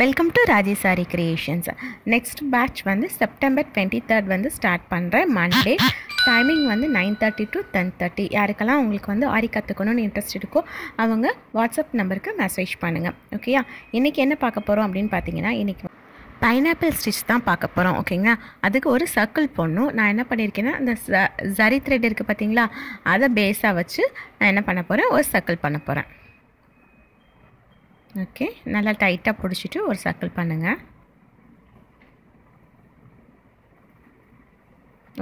welcome to Rajeswari creations next batch வந்து September twenty third வந்து start பண்ணுறேன் மண்டே டைமிங் வந்து nine thirty to ten thirty யாருக்கெல்லாம் உங்களுக்கு வந்து ஆரி கற்றுக்கணும்னு இன்ட்ரெஸ்ட் இருக்கோ அவங்க வாட்ஸ்அப் நம்பருக்கு மெசேஜ் பண்ணுங்கள் ஓகேயா இன்றைக்கி என்ன பார்க்க போகிறோம் அப்படின்னு பார்த்தீங்கன்னா இன்றைக்கி பைனாப்பிள் ஸ்டிச் தான் பார்க்க போகிறோம் ஓகேங்களா அதுக்கு ஒரு சர்க்கிள் போடணும் நான் என்ன பண்ணியிருக்கேன்னா அந்த ஜரி த்ரெட் இருக்குது பார்த்தீங்களா அதை பேஸாக வச்சு நான் என்ன பண்ண போகிறேன் ஒரு சர்க்கிள் பண்ண போகிறேன் ஓகே நல்லா டைட்டாக பிடிச்சிட்டு ஒரு சர்க்கிள் பண்ணுங்கள்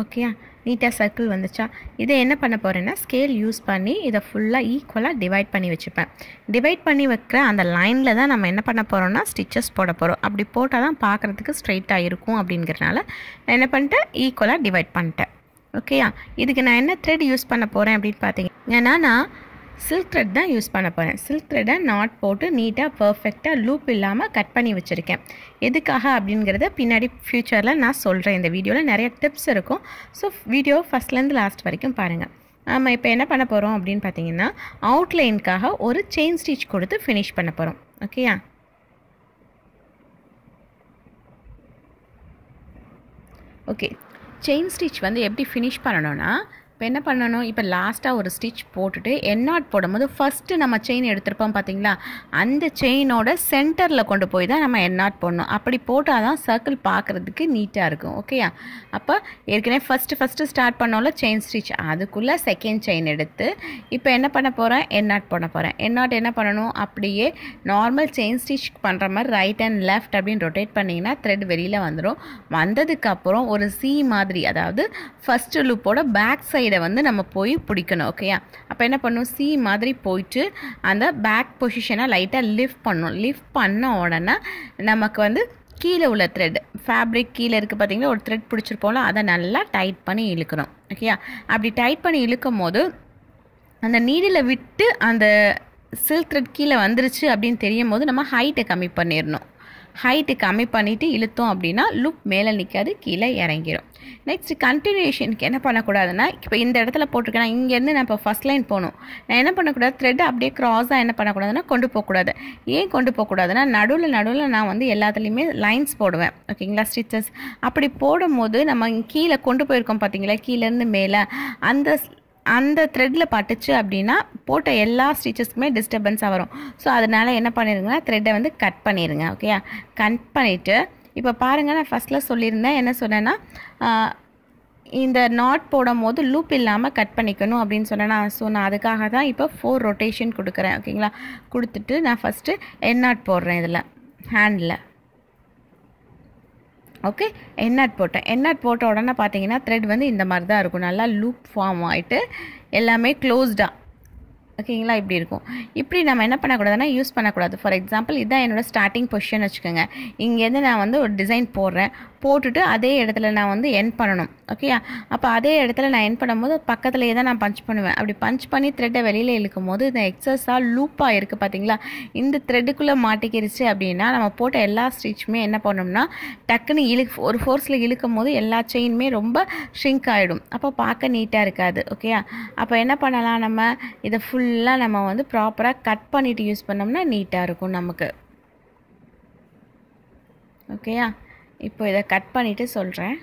ஓகேயா நீட்டாக சர்க்கிள் வந்துச்சா இதை என்ன பண்ண போகிறேன்னா ஸ்கேல் யூஸ் பண்ணி இதை ஃபுல்லாக ஈக்குவலாக டிவைட் பண்ணி வச்சுப்பேன் டிவைட் பண்ணி வைக்கிற அந்த லைனில் தான் நம்ம என்ன பண்ண போகிறோம்னா ஸ்டிச்சஸ் போட போகிறோம் அப்படி போட்டால் தான் பார்க்குறதுக்கு ஸ்ட்ரைட்டாக இருக்கும் அப்படிங்கிறனால நான் என்ன பண்ணிட்டேன் ஈக்குவலாக டிவைட் பண்ணிட்டேன் ஓகேயா இதுக்கு நான் என்ன த்ரெட் யூஸ் பண்ண போகிறேன் அப்படின்னு பார்த்தீங்க ஏன்னா நான் சில்க் த்ரெட் தான் யூஸ் பண்ண போகிறேன் சில்க் த்ரெட்டை நாட் போட்டு நீட்டாக பர்ஃபெக்டாக லூப் இல்லாமல் கட் பண்ணி வச்சுருக்கேன் எதுக்காக அப்படிங்கிறத பின்னாடி ஃப்யூச்சரில் நான் சொல்கிறேன் இந்த வீடியோவில் நிறைய டிப்ஸ் இருக்கும் ஸோ வீடியோ ஃபஸ்ட்லேருந்து லாஸ்ட் வரைக்கும் பாருங்கள் நம்ம இப்போ என்ன பண்ண போகிறோம் அப்படின்னு பார்த்தீங்கன்னா அவுட்லைனுக்காக ஒரு செயின் ஸ்டிச் கொடுத்து ஃபினிஷ் பண்ண போகிறோம் ஓகேயா ஓகே செயின் ஸ்டிச் வந்து எப்படி ஃபினிஷ் பண்ணணும்னா இப்போ என்ன பண்ணணும் இப்போ லாஸ்ட்டாக ஒரு ஸ்டிச் போட்டுட்டு என்னாட் போடும்போது ஃபஸ்ட்டு நம்ம செயின் எடுத்திருப்போம் பார்த்தீங்களா அந்த செயினோட சென்டரில் கொண்டு போய் தான் நம்ம என்னாட் போடணும் அப்படி போட்டால் தான் சர்க்கிள் பார்க்குறதுக்கு நீட்டாக இருக்கும் ஓகேயா அப்போ ஏற்கனவே ஃபஸ்ட்டு ஃபஸ்ட்டு ஸ்டார்ட் பண்ணோம்ல செயின் ஸ்டிச் அதுக்குள்ளே செகண்ட் செயின் எடுத்து இப்போ என்ன பண்ண போகிறேன் என்னாட் போட போகிறேன் என் என்ன பண்ணணும் அப்படியே நார்மல் செயின் ஸ்டிச் பண்ணுற மாதிரி ரைட் அண்ட் லெஃப்ட் அப்படின்னு ரொட்டேட் பண்ணிங்கன்னா த்ரெட் வெளியில் வந்துடும் வந்ததுக்கப்புறம் ஒரு சி மாதிரி அதாவது ஃபஸ்ட்டு லுப்போட பேக் சைடு சைடை வந்து நம்ம போய் பிடிக்கணும் ஓகேயா அப்போ என்ன பண்ணும் சி மாதிரி போயிட்டு அந்த பேக் பொசிஷனை லைட்டாக லிஃப்ட் பண்ணும் லிஃப்ட் பண்ண உடனே நமக்கு வந்து கீழே உள்ள த்ரெட் ஃபேப்ரிக் கீழே இருக்குது பார்த்திங்கன்னா ஒரு த்ரெட் பிடிச்சிருப்போம்ல அதை நல்லா டைட் பண்ணி இழுக்கணும் ஓகேயா அப்படி டைட் பண்ணி இழுக்கும் போது அந்த நீடில் விட்டு அந்த சில்க் த்ரெட் கீழே வந்துருச்சு அப்படின்னு தெரியும் போது நம்ம ஹைட்டை கம்மி பண்ணிடணும் ஹைட்டு கம்மி பண்ணிவிட்டு இழுத்தோம் அப்படின்னா லுப் மேலே நிற்காது கீழே இறங்கிடும் நெக்ஸ்ட் கண்டினியூஷனுக்கு என்ன பண்ணக்கூடாதுன்னா இப்போ இந்த இடத்துல போட்டிருக்கேன் இங்கேருந்து நான் இப்போ ஃபஸ்ட் லைன் போகணும் நான் என்ன பண்ணக்கூடாது த்ரெட் அப்படியே க்ராஸாக என்ன பண்ணக்கூடாதுன்னா கொண்டு போகக்கூடாது ஏன் கொண்டு போகக்கூடாதுன்னா நடுவில் நடுவில் நான் வந்து எல்லாத்துலேயுமே லைன்ஸ் போடுவேன் ஓகேங்களா ஸ்டிச்சஸ் அப்படி போடும்போது நம்ம கீழே கொண்டு போயிருக்கோம் பார்த்தீங்களா கீழேருந்து மேலே அந்த அந்த த்ரெட்டில் பட்டுச்சு அப்படின்னா போட்ட எல்லா ஸ்டிச்சஸ்க்குமே டிஸ்டர்பன்ஸாக வரும் ஸோ அதனால் என்ன பண்ணிடுங்கன்னா த்ரெட்டை வந்து கட் பண்ணிடுங்க ஓகேயா கட் பண்ணிவிட்டு இப்போ பாருங்கள் நான் ஃபஸ்ட்டில் சொல்லியிருந்தேன் என்ன சொன்னேன்னா இந்த நாட் போடும் போது லூப் இல்லாமல் கட் பண்ணிக்கணும் அப்படின்னு சொன்னேன்னா ஸோ நான் அதுக்காக தான் இப்போ ஃபோர் ரொட்டேஷன் கொடுக்குறேன் ஓகேங்களா கொடுத்துட்டு நான் ஃபஸ்ட்டு என் நாட் போடுறேன் இதில் ஹேண்டில் ஓகே எண்ணாட் போட்டேன் எண்ணாட் போட்ட உடனே பார்த்தீங்கன்னா த்ரெட் வந்து இந்த மாதிரி தான் இருக்கும் நல்லா லூப் ஃபார்ம் ஆகிட்டு எல்லாமே க்ளோஸ்டாக ஓகேங்களா இப்படி இருக்கும் இப்படி நம்ம என்ன பண்ணக்கூடாதுன்னா யூஸ் பண்ணக்கூடாது ஃபார் எக்ஸாம்பிள் இதான் என்னோடய ஸ்டார்டிங் பொசிஷன் வச்சுக்கோங்க இங்கேருந்து நான் வந்து ஒரு டிசைன் போடுறேன் போட்டுட்டு அதே இடத்துல நான் வந்து என் பண்ணணும் ஓகேயா அப்போ அதே இடத்துல நான் என் பண்ணும்போது பக்கத்துலேயே தான் நான் பஞ்ச் பண்ணுவேன் அப்படி பஞ்ச் பண்ணி த்ரெட்டை வெளியில் இழுக்கும் போது இந்த எக்ஸஸாக லூப்பாக இருக்குது பார்த்தீங்களா இந்த த்ரெட்டுக்குள்ளே மாட்டிக்கிருச்சு அப்படின்னா நம்ம போட்ட எல்லா ஸ்டிச்சுமே என்ன பண்ணோம்னா டக்குன்னு இழு ஒரு ஃபோர்ஸில் இழுக்கும் போது எல்லா செயினுமே ரொம்ப ஷ்ரிங்க் ஆகிடும் அப்போ பார்க்க நீட்டாக இருக்காது ஓகேயா அப்போ என்ன பண்ணலாம் நம்ம இதை ஃபுல்லாக நம்ம வந்து ப்ராப்பராக கட் பண்ணிவிட்டு யூஸ் பண்ணோம்னா நீட்டாக இருக்கும் நமக்கு ஓகேயா இப்போ இதை கட் பண்ணிவிட்டு சொல்கிறேன்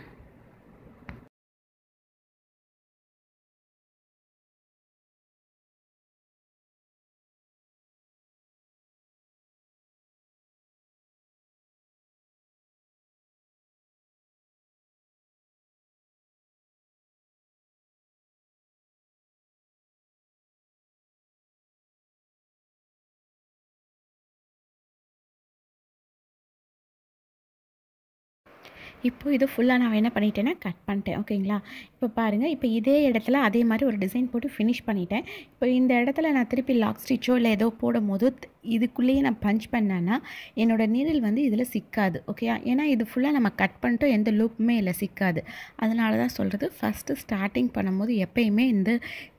இப்போது இதை ஃபுல்லாக நான் என்ன பண்ணிட்டேன்னா கட் பண்ணிட்டேன் ஓகேங்களா இப்போ பாருங்கள் இப்போ இதே இடத்துல அதே மாதிரி ஒரு டிசைன் போட்டு ஃபினிஷ் பண்ணிட்டேன் இப்போ இந்த இடத்துல நான் திருப்பி லாக் ஸ்டிச்சோ இல்லை ஏதோ போடும் போது இதுக்குள்ளேயே நான் பஞ்ச் பண்ணேன்னா என்னோடய நீரில் வந்து இதில் சிக்காது ஓகே ஏன்னா இது ஃபுல்லாக நம்ம கட் பண்ணிட்டோம் எந்த லூப்புமே இல்லை சிக்காது அதனால தான் சொல்கிறது ஃபஸ்ட்டு ஸ்டார்டிங் பண்ணும்போது எப்பயுமே இந்த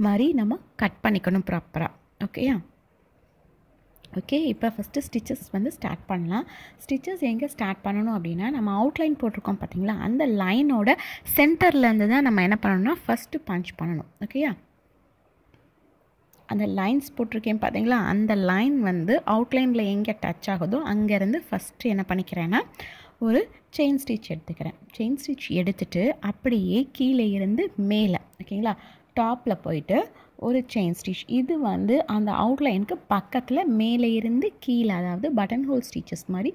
மாதிரி நம்ம கட் பண்ணிக்கணும் ப்ராப்பராக ஓகேயா ஓகே இப்போ ஃபஸ்ட்டு ஸ்டிச்சஸ் வந்து ஸ்டார்ட் பண்ணலாம் ஸ்டிச்சஸ் எங்கே ஸ்டார்ட் பண்ணணும் அப்படின்னா நம்ம அவுட்லைன் போட்டிருக்கோம் பார்த்தீங்களா அந்த லைனோட சென்டர்லேருந்து தான் நம்ம என்ன பண்ணணும்னா ஃபஸ்ட்டு பஞ்ச் பண்ணணும் ஓகேயா அந்த லைன்ஸ் போட்டிருக்கேன் பார்த்தீங்களா அந்த லைன் வந்து அவுட்லைனில் எங்கே டச் ஆகுதோ அங்கேருந்து ஃபஸ்ட்டு என்ன பண்ணிக்கிறேன்னா ஒரு செயின் ஸ்டிச் எடுத்துக்கிறேன் செயின் ஸ்டிச் எடுத்துகிட்டு அப்படியே கீழே இருந்து மேலே ஓகேங்களா டாப்பில் போயிட்டு ஒரு செயின் ஸ்டிச் இது வந்து அந்த அவுட்லைனுக்கு பக்கத்தில் மேலே இருந்து கீழே அதாவது பட்டன் ஹோல் ஸ்டிச்சஸ் மாதிரி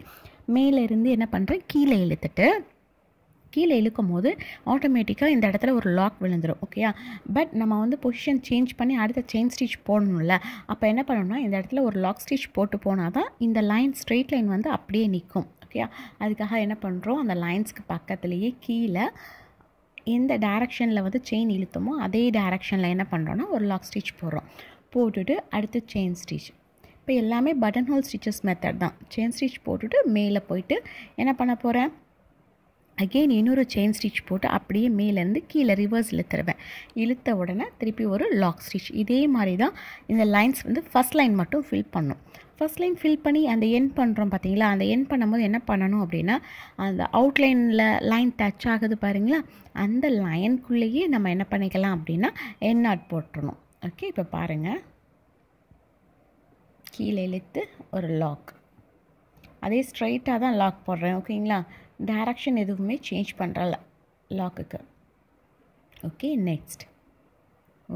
மேலே இருந்து என்ன பண்ணுறேன் கீழே இழுத்துட்டு கீழே இழுக்கும் போது ஆட்டோமேட்டிக்காக இந்த இடத்துல ஒரு லாக் விழுந்துடும் ஓகேயா பட் நம்ம வந்து பொசிஷன் சேஞ்ச் பண்ணி அடுத்த செயின் ஸ்டிச் போடணும்ல அப்போ என்ன பண்ணணும்னா இந்த இடத்துல ஒரு லாக் ஸ்டிச் போட்டு போனால் தான் இந்த லைன் ஸ்ட்ரெயிட் லைன் வந்து அப்படியே நிற்கும் ஓகேயா அதுக்காக என்ன பண்ணுறோம் அந்த லைன்ஸ்க்கு பக்கத்துலேயே கீழே எந்த டேரக்ஷனில் வந்து செயின் இழுத்தோமோ அதே டேரக்ஷனில் என்ன பண்ணுறோன்னா ஒரு லாக் ஸ்டிச் போடுறோம் போட்டுட்டு அடுத்து செயின் ஸ்டிச் இப்போ எல்லாமே பட்டன் ஹோல் ஸ்டிச்சஸ் மெத்தட் தான் செயின் ஸ்டிச் போட்டுட்டு மேலே போயிட்டு என்ன பண்ண போகிறேன் அகெயின் இன்னொரு செயின் ஸ்டிச் போட்டு அப்படியே மேலேருந்து கீழே ரிவர்ஸ் இழுத்துருவேன் இழுத்த உடனே திருப்பி ஒரு லாக் ஸ்டிச் இதே மாதிரி தான் இந்த லைன்ஸ் வந்து ஃபஸ்ட் லைன் மட்டும் ஃபில் பண்ணும் ஃபஸ்ட் லைன் ஃபில் பண்ணி அந்த என் பண்ணுறோம் பார்த்தீங்களா அந்த என் பண்ணும்போது என்ன பண்ணணும் அப்படின்னா அந்த அவுட்லைனில் லைன் டச் ஆகுது பாருங்களா அந்த லைனுக்குள்ளேயே நம்ம என்ன பண்ணிக்கலாம் அப்படின்னா என் நாட் போட்டுடணும் ஓகே இப்போ பாருங்கள் கீழே இழுத்து ஒரு லாக் அதே ஸ்ட்ரைட்டாக தான் லாக் போடுறேன் ஓகேங்களா டேரக்ஷன் எதுவுமே சேஞ்ச் பண்ணுறல லாக்குக்கு ஓகே நெக்ஸ்ட்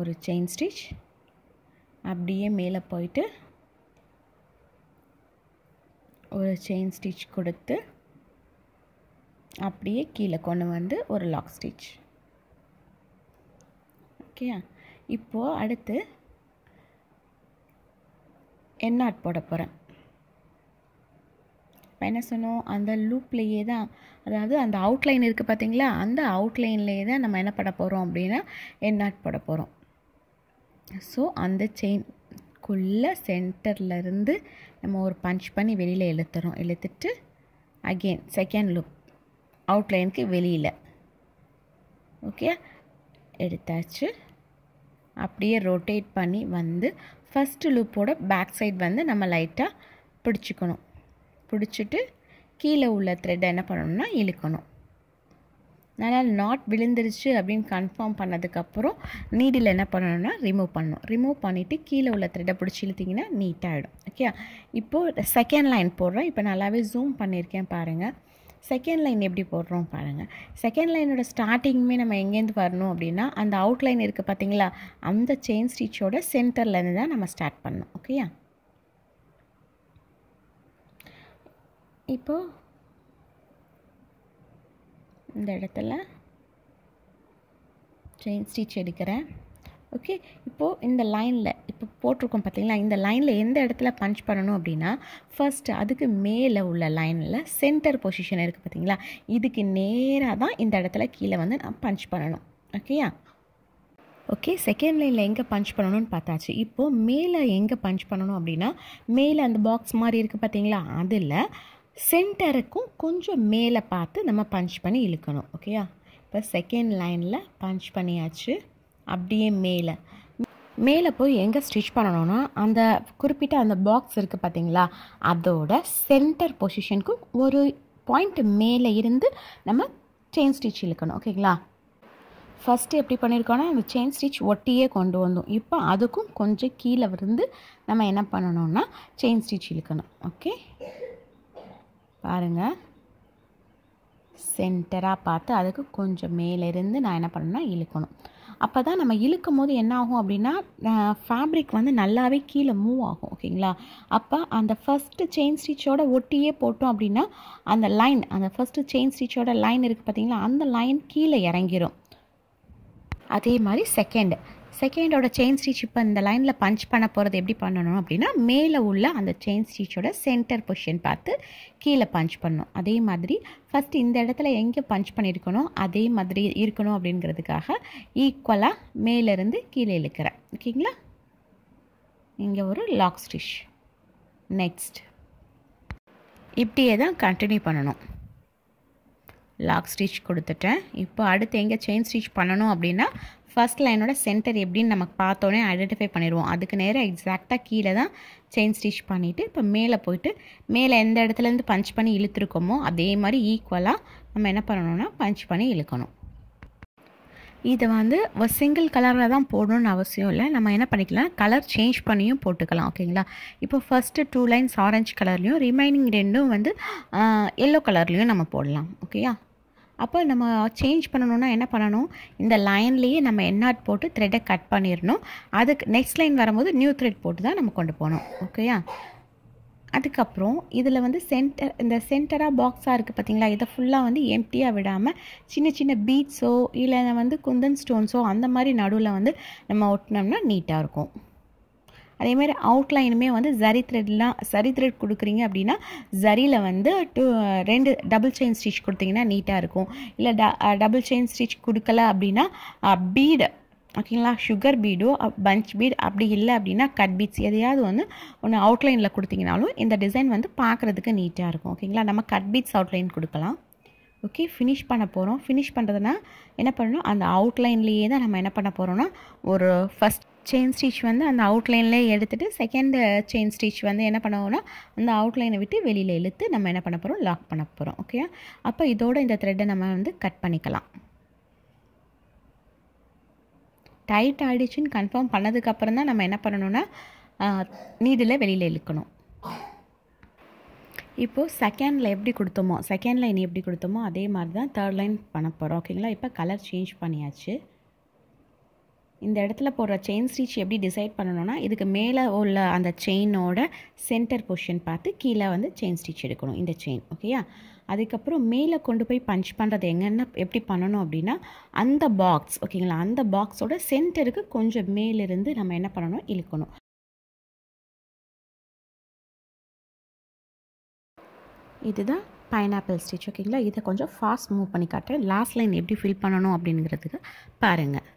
ஒரு செயின் ஸ்டிச் அப்படியே மேலே போயிட்டு ஒரு செயின் ஸ்டிச் கொடுத்து அப்படியே கீழே கொண்டு வந்து ஒரு லாக் ஸ்டிச் ஓகேயா இப்போது அடுத்து என்னாட் போட போகிறேன் இப்போ என்ன சொன்னோம் அந்த லூப்லேயே தான் அதாவது அந்த அவுட்லைன் இருக்குது பார்த்தீங்களா அந்த அவுட்லைன்லேயே தான் நம்ம என்ன பண்ண போகிறோம் அப்படின்னா என்னாட் போட போகிறோம் ஸோ அந்த செயின் அதுக்குள்ளே சென்டர்லேருந்து நம்ம ஒரு பஞ்ச் பண்ணி வெளியில் இழுத்துறோம் இழுத்துட்டு அகெயின் செகண்ட் லுக் அவுட்லைனுக்கு வெளியில் ஓகே எடுத்தாச்சு அப்படியே ரொட்டேட் பண்ணி வந்து ஃபஸ்ட்டு லுப்போட பேக் சைட் வந்து நம்ம லைட்டாக பிடிச்சிக்கணும் பிடிச்சிட்டு கீழே உள்ள த்ரெட்டை என்ன பண்ணணும்னா இழுக்கணும் அதனால் நாட் விழுந்துருச்சு அப்படின்னு கன்ஃபார்ம் பண்ணதுக்கப்புறம் நீடில் என்ன பண்ணணும்னா ரிமூவ் பண்ணணும் ரிமூவ் பண்ணிவிட்டு கீழே உள்ள த்ரெட்டை பிடிச்சி இழுத்திங்கன்னா நீட்டாகிடும் ஓகே இப்போது செகண்ட் லைன் போடுறோம் இப்போ நல்லாவே ஜூம் பண்ணியிருக்கேன் பாருங்கள் செகண்ட் லைன் எப்படி போடுறோம் பாருங்கள் செகண்ட் லைனோட ஸ்டார்டிங்குமே நம்ம எங்கேருந்து வரணும் அப்படின்னா அந்த அவுட்லைன் இருக்குது பார்த்தீங்களா அந்த செயின் ஸ்டிச்சோட சென்டர்லேருந்து தான் நம்ம ஸ்டார்ட் பண்ணோம் ஓகேயா இப்போது இந்த இடத்துல செயின் ஸ்டிச் எடுக்கிறேன் ஓகே இப்போது இந்த லைனில் இப்போ போட்டிருக்கோம் பார்த்தீங்களா இந்த லைனில் எந்த இடத்துல பஞ்ச் பண்ணணும் அப்படின்னா ஃபர்ஸ்ட் அதுக்கு மேலே உள்ள லைனில் சென்டர் பொசிஷன் இருக்குது பார்த்தீங்களா இதுக்கு நேராக தான் இந்த இடத்துல கீழே வந்து நான் பஞ்ச் பண்ணணும் ஓகேயா ஓகே செகண்ட் லைனில் எங்கே பஞ்ச் பண்ணணும்னு பார்த்தாச்சு இப்போது மேலே எங்கே பஞ்ச் பண்ணணும் அப்படின்னா மேலே அந்த பாக்ஸ் மாதிரி இருக்குது பார்த்தீங்களா அதில் சென்டருக்கும் கொஞ்சம் மேலே பார்த்து நம்ம பஞ்ச் பண்ணி இழுக்கணும் ஓகேயா இப்போ செகண்ட் லைனில் பஞ்ச் பண்ணியாச்சு அப்படியே மேலே மேலே போய் எங்கே ஸ்டிச் பண்ணணும்னா அந்த குறிப்பிட்ட அந்த பாக்ஸ் இருக்குது பார்த்தீங்களா அதோட சென்டர் பொசிஷனுக்கும் ஒரு பாயிண்ட் மேலே இருந்து நம்ம செயின் ஸ்டிச் இழுக்கணும் ஓகேங்களா ஃபஸ்ட்டு எப்படி பண்ணியிருக்கோன்னா அந்த செயின் ஸ்டிச் ஒட்டியே கொண்டு வந்தோம் இப்போ அதுக்கும் கொஞ்சம் கீழே இருந்து நம்ம என்ன பண்ணணும்னா செயின் ஸ்டிச் இழுக்கணும் ஓகே பாருங்கள் சென்டராக பார்த்து அதுக்கு கொஞ்சம் மேலேருந்து நான் என்ன பண்ணணும்னா இழுக்கணும் அப்போ தான் நம்ம இழுக்கும் போது என்ன ஆகும் அப்படின்னா ஃபேப்ரிக் வந்து நல்லாவே கீழே மூவ் ஆகும் ஓகேங்களா அப்போ அந்த ஃபஸ்ட்டு செயின் ஸ்டிச்சோட ஒட்டியே போட்டோம் அப்படின்னா அந்த லைன் அந்த ஃபஸ்ட்டு செயின் ஸ்டிச்சோட லைன் இருக்குது பார்த்தீங்களா அந்த லைன் கீழே இறங்கிடும் அதே மாதிரி செகண்ட் செகண்டோட செயின் ஸ்டிச் இப்போ இந்த லைனில் பஞ்ச் பண்ண போகிறது எப்படி பண்ணணும் அப்படின்னா மேலே உள்ள அந்த செயின் ஸ்டிச்சோட சென்டர் பொசிஷன் பார்த்து கீழே பஞ்ச் பண்ணணும் அதே மாதிரி ஃபஸ்ட்டு இந்த இடத்துல எங்கே பஞ்ச் பண்ணியிருக்கணும் அதே மாதிரி இருக்கணும் அப்படிங்கிறதுக்காக ஈக்குவலாக மேலேருந்து கீழே இழுக்கிறேன் ஓகேங்களா இங்கே ஒரு லாக் ஸ்டிச் நெக்ஸ்ட் இப்படியே தான் கண்டினியூ பண்ணணும் லாக் ஸ்டிச் கொடுத்துட்டேன் இப்போ அடுத்து எங்கே செயின் ஸ்டிச் பண்ணணும் அப்படின்னா ஃபஸ்ட் லைனோட சென்டர் எப்படின்னு நமக்கு பார்த்தோன்னே ஐடென்டிஃபை பண்ணிடுவோம் அதுக்கு நேராக எக்ஸாக்டாக கீழே தான் செயின் ஸ்டிச் பண்ணிவிட்டு இப்போ மேலே போயிட்டு மேலே எந்த இடத்துலேருந்து பஞ்ச் பண்ணி இழுத்துருக்கோமோ அதே மாதிரி ஈக்குவலாக நம்ம என்ன பண்ணணும்னா பஞ்ச் பண்ணி இழுக்கணும் இது வந்து ஒரு சிங்கிள் கலரில் தான் போடணும்னு அவசியம் இல்லை நம்ம என்ன பண்ணிக்கலாம் கலர் சேஞ்ச் பண்ணியும் போட்டுக்கலாம் ஓகேங்களா இப்போ ஃபஸ்ட்டு டூ லைன்ஸ் ஆரஞ்சு கலர்லேயும் ரிமைனிங் ரெண்டும் வந்து எல்லோ கலர்லேயும் நம்ம போடலாம் ஓகேயா அப்போ நம்ம சேஞ்ச் பண்ணணுன்னா என்ன பண்ணணும் இந்த லைன்லேயே நம்ம என்ஆட் போட்டு த்ரெட்டை கட் பண்ணிடணும் அதுக்கு நெக்ஸ்ட் லைன் வரும்போது நியூ த்ரெட் போட்டு தான் நம்ம கொண்டு போகணும் ஓகேயா அதுக்கப்புறம் இதில் வந்து சென்டர் இந்த சென்டராக பாக்ஸாக இருக்குது பார்த்தீங்களா இதை ஃபுல்லாக வந்து எம்டியாக விடாமல் சின்ன சின்ன பீட்ஸோ இல்லை வந்து குந்தன் ஸ்டோன்ஸோ அந்த மாதிரி நடுவில் வந்து நம்ம ஒட்டினோம்னா நீட்டாக இருக்கும் அதே மாதிரி அவுட்லைனுமே வந்து ஜரி த்ரெட்லாம் சரி த்ரெட் கொடுக்குறீங்க அப்படின்னா ஜரியில் வந்து டூ ரெண்டு டபுள் செயின் ஸ்டிச் கொடுத்தீங்கன்னா நீட்டாக இருக்கும் இல்லை ட டபுள் செயின் ஸ்டிச் கொடுக்கல அப்படின்னா பீடு ஓகேங்களா சுகர் பீடோ பஞ்ச் பீட் அப்படி இல்லை அப்படின்னா கட் பீட்ஸ் எதையாவது வந்து ஒன்று அவுட்லைனில் கொடுத்தீங்கனாலும் இந்த டிசைன் வந்து பார்க்குறதுக்கு நீட்டாக இருக்கும் ஓகேங்களா நம்ம கட் பீட்ஸ் அவுட்லைன் கொடுக்கலாம் ஓகே ஃபினிஷ் பண்ண போகிறோம் ஃபினிஷ் பண்ணுறதுனா என்ன பண்ணணும் அந்த அவுட்லைன்லேயே தான் நம்ம என்ன பண்ண போகிறோம்னா ஒரு ஃபஸ்ட் செயின் ஸ்டிச் வந்து அந்த அவுட்லைன்லேயே எடுத்துகிட்டு செகண்ட் செயின் ஸ்டிச் வந்து என்ன பண்ணுவோம்னா அந்த அவுட்லைனை விட்டு வெளியில் இழுத்து நம்ம என்ன பண்ண போகிறோம் லாக் பண்ண போகிறோம் ஓகே அப்போ இதோட இந்த த்ரெட்டை நம்ம வந்து கட் பண்ணிக்கலாம் டைட் ஆகிடுச்சின்னு கன்ஃபார்ம் பண்ணதுக்கப்புறம் தான் நம்ம என்ன பண்ணணும்னா நீடில் வெளியில் இழுக்கணும் இப்போது செகண்டில் எப்படி கொடுத்தோமோ செகண்ட் லைன் எப்படி கொடுத்தோமோ அதே மாதிரி தான் தேர்ட் லைன் பண்ண போகிறோம் ஓகேங்களா இப்போ கலர் சேஞ்ச் பண்ணியாச்சு இந்த இடத்துல போடுற செயின் ஸ்டிச் எப்படி டிசைட் பண்ணணும்னா இதுக்கு மேலே உள்ள அந்த செயினோட சென்டர் பொஷன் பார்த்து கீழே வந்து செயின் ஸ்டிச் எடுக்கணும் இந்த செயின் ஓகேயா அதுக்கப்புறம் மேலே கொண்டு போய் பஞ்ச் பண்ணுறது எங்கன்னா எப்படி பண்ணணும் அப்படின்னா அந்த பாக்ஸ் ஓகேங்களா அந்த பாக்ஸோட சென்டருக்கு கொஞ்சம் மேலிருந்து நம்ம என்ன பண்ணணும் இழுக்கணும் இதுதான் பைனாப்பிள் ஸ்டிச் ஓகேங்களா இதை கொஞ்சம் ஃபாஸ்ட் மூவ் பண்ணி காட்டுறேன் லாஸ்ட் லைன் எப்படி ஃபில் பண்ணணும் அப்படிங்கிறதுக்கு பாருங்கள்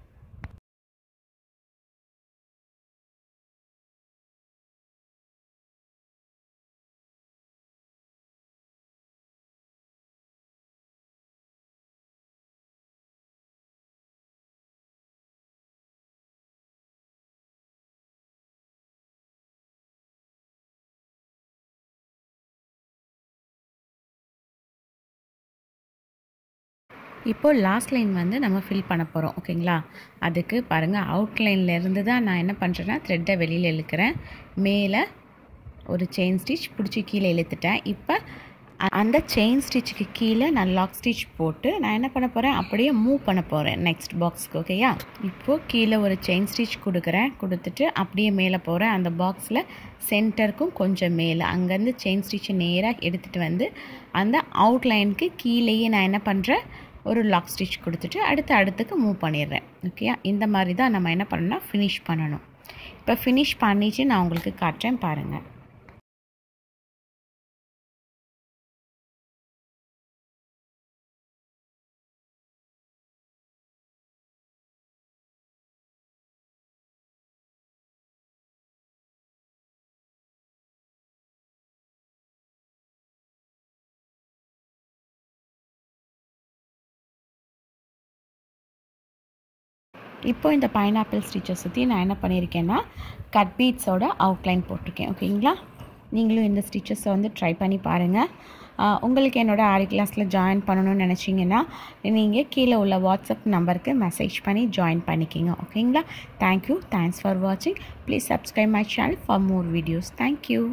இப்போது லாஸ்ட் லைன் வந்து நம்ம ஃபில் பண்ண போகிறோம் ஓகேங்களா அதுக்கு பாருங்கள் அவுட்லைன்லேருந்து தான் நான் என்ன பண்ணுறேன்னா த்ரெட்டை வெளியில் இழுக்கிறேன் மேலே ஒரு செயின் ஸ்டிச் பிடிச்சி கீழே இழுத்துட்டேன் இப்போ அந்த செயின் ஸ்டிச்சுக்கு கீழே நான் லாக் ஸ்டிச் போட்டு நான் என்ன பண்ண போகிறேன் அப்படியே மூவ் பண்ண போகிறேன் நெக்ஸ்ட் பாக்ஸுக்கு ஓகேயா இப்போது கீழே ஒரு செயின் ஸ்டிச் கொடுக்குறேன் கொடுத்துட்டு அப்படியே மேலே போகிறேன் அந்த பாக்ஸில் சென்டருக்கும் கொஞ்சம் மேலே அங்கேருந்து செயின் ஸ்டிச்சை நேராக எடுத்துகிட்டு வந்து அந்த அவுட்லைனுக்கு கீழேயே நான் என்ன பண்ணுறேன் ஒரு லாக் ஸ்டிச் கொடுத்துட்டு அடுத்த அடுத்துக்கு மூவ் பண்ணிடுறேன் ஓகேயா இந்த மாதிரி தான் நம்ம என்ன பண்ணணும்னா ஃபினிஷ் பண்ணணும் இப்போ ஃபினிஷ் பண்ணிட்டு நான் உங்களுக்கு காட்டுறேன் பாருங்கள் இப்போ இந்த பைனாப்பிள் ஸ்டிச்சை சுற்றி நான் என்ன பண்ணியிருக்கேன்னா கட் பீட்ஸோட அவுட்லைன் போட்டிருக்கேன் ஓகேங்களா நீங்களும் இந்த ஸ்டிச்சஸை வந்து ட்ரை பண்ணி பாருங்கள் உங்களுக்கு என்னோடய ஆரி கிளாஸில் ஜாயின் பண்ணணும்னு நினச்சிங்கன்னா நீங்கள் கீழே உள்ள வாட்ஸ்அப் நம்பருக்கு மெசேஜ் பண்ணி ஜாயின் பண்ணிக்கிங்க ஓகேங்களா தேங்க்யூ தேங்க்ஸ் ஃபார் வாட்சிங் please subscribe my channel for more videos thank you